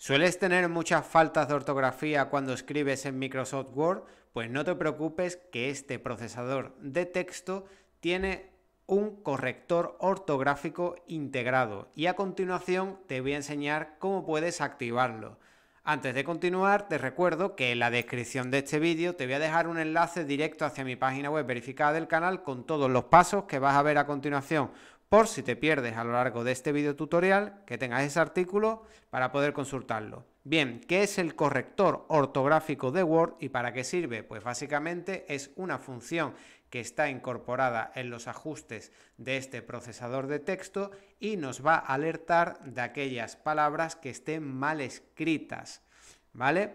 ¿Sueles tener muchas faltas de ortografía cuando escribes en Microsoft Word? Pues no te preocupes que este procesador de texto tiene un corrector ortográfico integrado y a continuación te voy a enseñar cómo puedes activarlo. Antes de continuar, te recuerdo que en la descripción de este vídeo te voy a dejar un enlace directo hacia mi página web verificada del canal con todos los pasos que vas a ver a continuación por si te pierdes a lo largo de este video tutorial, que tengas ese artículo para poder consultarlo. Bien, ¿qué es el corrector ortográfico de Word y para qué sirve? Pues básicamente es una función que está incorporada en los ajustes de este procesador de texto y nos va a alertar de aquellas palabras que estén mal escritas, ¿vale?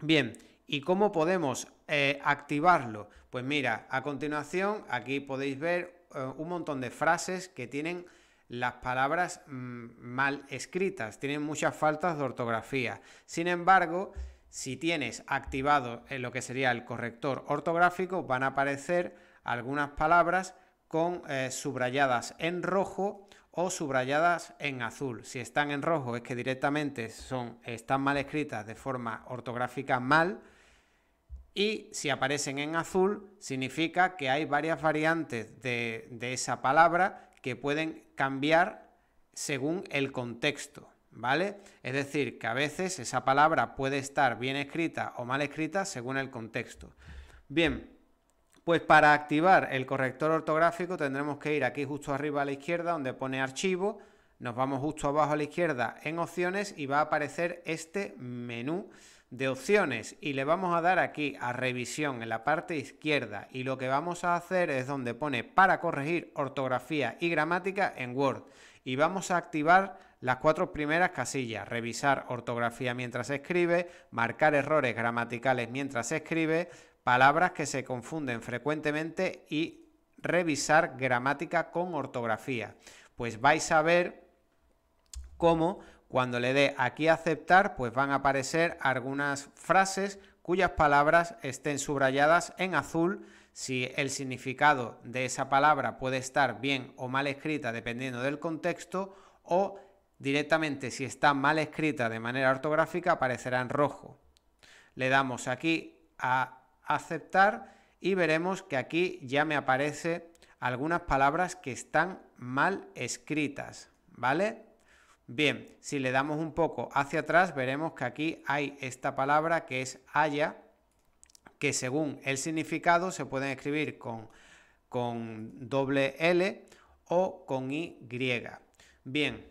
Bien, ¿y cómo podemos eh, activarlo? Pues mira, a continuación aquí podéis ver eh, un montón de frases que tienen las palabras mm, mal escritas, tienen muchas faltas de ortografía. Sin embargo, si tienes activado eh, lo que sería el corrector ortográfico, van a aparecer algunas palabras con eh, subrayadas en rojo o subrayadas en azul. Si están en rojo es que directamente están mal escritas de forma ortográfica mal, y si aparecen en azul, significa que hay varias variantes de, esa palabra que pueden cambiar según el contexto. ¿vale? Es decir, que a veces esa palabra puede estar bien escrita o mal escrita según el contexto. Bien, pues para activar el corrector ortográfico tendremos que ir aquí justo arriba a la izquierda donde pone archivo, nos vamos justo abajo a la izquierda en opciones y va a aparecer este menú de opciones y le vamos a dar aquí a revisión en la parte izquierda y lo que vamos a hacer es donde pone para corregir ortografía y gramática en Word y vamos a activar las cuatro primeras casillas, revisar ortografía mientras se escribe, marcar errores gramaticales mientras se escribe, palabras que se confunden frecuentemente y revisar gramática con ortografía. Pues vais a ver cómo cuando le dé aquí a aceptar, pues van a aparecer algunas frases cuyas palabras estén subrayadas en azul. Si el significado de esa palabra puede estar bien o mal escrita dependiendo del contexto o directamente si está mal escrita de manera ortográfica aparecerá en rojo. Le damos aquí a aceptar y veremos que aquí ya me aparece algunas palabras que están mal escritas, ¿vale? Bien, si le damos un poco hacia atrás, veremos que aquí hay esta palabra que es haya, que según el significado se pueden escribir con, doble L o con Y. Bien,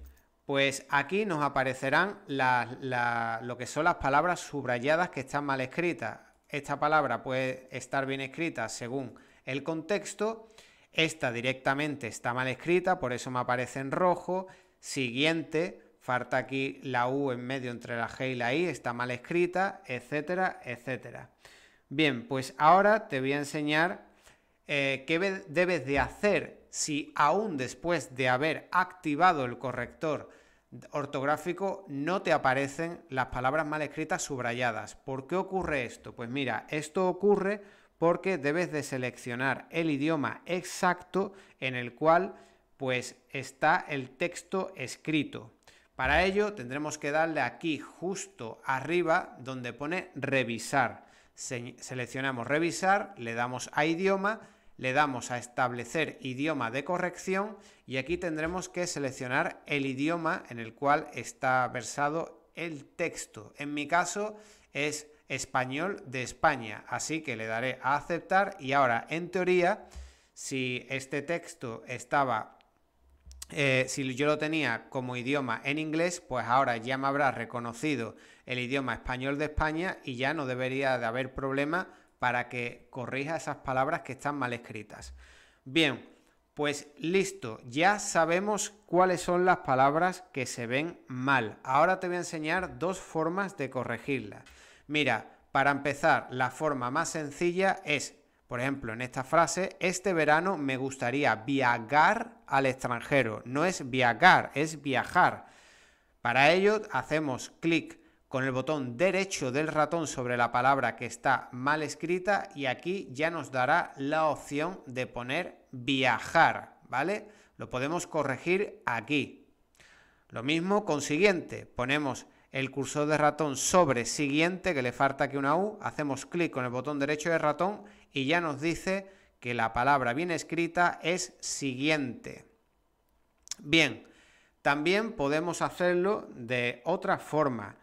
pues aquí nos aparecerán lo que son las palabras subrayadas que están mal escritas. Esta palabra puede estar bien escrita según el contexto. Esta directamente está mal escrita, por eso me aparece en rojo siguiente, falta aquí la U en medio entre la G y la I, está mal escrita, etcétera, etcétera. Bien, pues ahora te voy a enseñar eh, qué debes de hacer si aún después de haber activado el corrector ortográfico no te aparecen las palabras mal escritas subrayadas. ¿Por qué ocurre esto? Pues mira, esto ocurre porque debes de seleccionar el idioma exacto en el cual pues está el texto escrito. Para ello tendremos que darle aquí justo arriba donde pone revisar. seleccionamos revisar, le damos a idioma, le damos a establecer idioma de corrección y aquí tendremos que seleccionar el idioma en el cual está versado el texto. En mi caso es español de España, así que le daré a aceptar y ahora en teoría si este texto estaba eh, si yo lo tenía como idioma en inglés, pues ahora ya me habrá reconocido el idioma español de España y ya no debería de haber problema para que corrija esas palabras que están mal escritas. Bien, pues listo, ya sabemos cuáles son las palabras que se ven mal. Ahora te voy a enseñar dos formas de corregirlas. Mira, para empezar, la forma más sencilla es por ejemplo, en esta frase, este verano me gustaría viajar al extranjero. No es viajar, es viajar. Para ello, hacemos clic con el botón derecho del ratón sobre la palabra que está mal escrita y aquí ya nos dará la opción de poner viajar, ¿vale? Lo podemos corregir aquí. Lo mismo con siguiente, ponemos el cursor de ratón sobre siguiente, que le falta aquí una U, hacemos clic con el botón derecho de ratón y ya nos dice que la palabra bien escrita es siguiente. Bien, también podemos hacerlo de otra forma.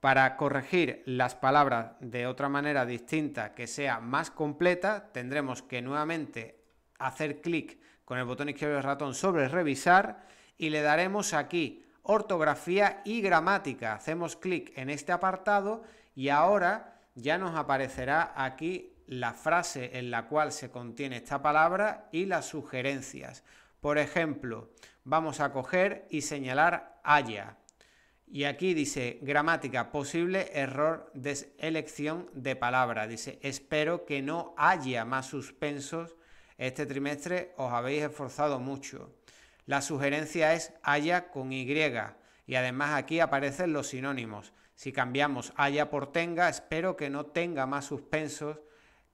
Para corregir las palabras de otra manera distinta que sea más completa, tendremos que nuevamente hacer clic con el botón izquierdo del ratón sobre revisar y le daremos aquí ortografía y gramática. Hacemos clic en este apartado y ahora ya nos aparecerá aquí la frase en la cual se contiene esta palabra y las sugerencias. Por ejemplo, vamos a coger y señalar haya. Y aquí dice gramática, posible error de elección de palabra. Dice, espero que no haya más suspensos este trimestre, os habéis esforzado mucho. La sugerencia es haya con Y y además aquí aparecen los sinónimos. Si cambiamos haya por tenga, espero que no tenga más suspensos,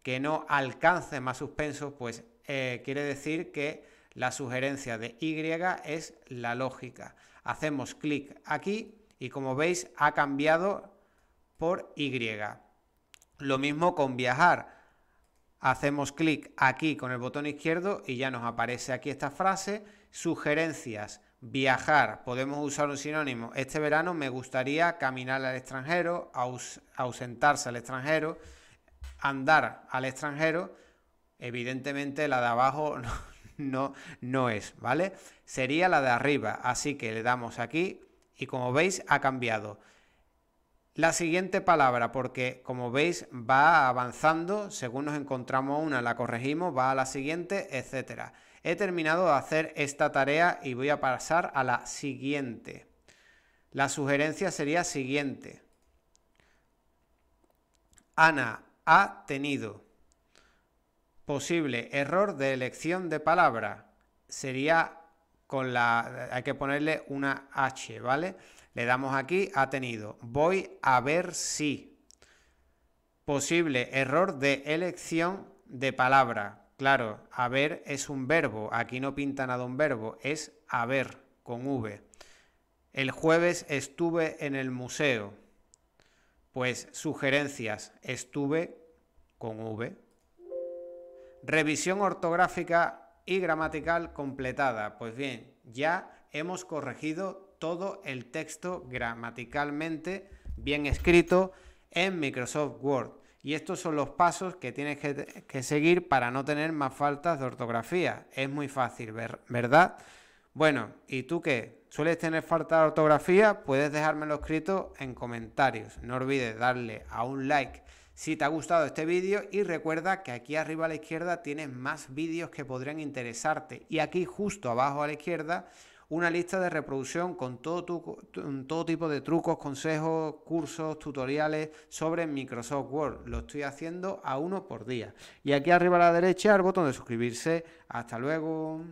que no alcance más suspensos, pues eh, quiere decir que la sugerencia de Y es la lógica. Hacemos clic aquí y como veis ha cambiado por Y. Lo mismo con viajar. Hacemos clic aquí con el botón izquierdo y ya nos aparece aquí esta frase Sugerencias, viajar, podemos usar un sinónimo. Este verano me gustaría caminar al extranjero, ausentarse al extranjero, andar al extranjero. Evidentemente la de abajo no, no, no es, ¿vale? Sería la de arriba, así que le damos aquí y como veis ha cambiado la siguiente palabra, porque como veis va avanzando, según nos encontramos una la corregimos, va a la siguiente, etcétera. He terminado de hacer esta tarea y voy a pasar a la siguiente. La sugerencia sería siguiente. Ana ha tenido posible error de elección de palabra. Sería con la, hay que ponerle una H, ¿vale? Le damos aquí, ha tenido, voy a ver si. Posible error de elección de palabra. Claro, haber es un verbo, aquí no pinta nada un verbo, es haber con V. El jueves estuve en el museo. Pues sugerencias, estuve con V. Revisión ortográfica y gramatical completada. Pues bien, ya hemos corregido todo el texto gramaticalmente bien escrito en Microsoft Word. Y estos son los pasos que tienes que, seguir para no tener más faltas de ortografía. Es muy fácil, ¿verdad? Bueno, ¿y tú qué? ¿Sueles tener falta de ortografía? Puedes dejármelo escrito en comentarios. No olvides darle a un like si te ha gustado este vídeo y recuerda que aquí arriba a la izquierda tienes más vídeos que podrían interesarte y aquí justo abajo a la izquierda una lista de reproducción con todo, todo tipo de trucos, consejos, cursos, tutoriales sobre Microsoft Word. Lo estoy haciendo a uno por día. Y aquí arriba a la derecha el botón de suscribirse. Hasta luego.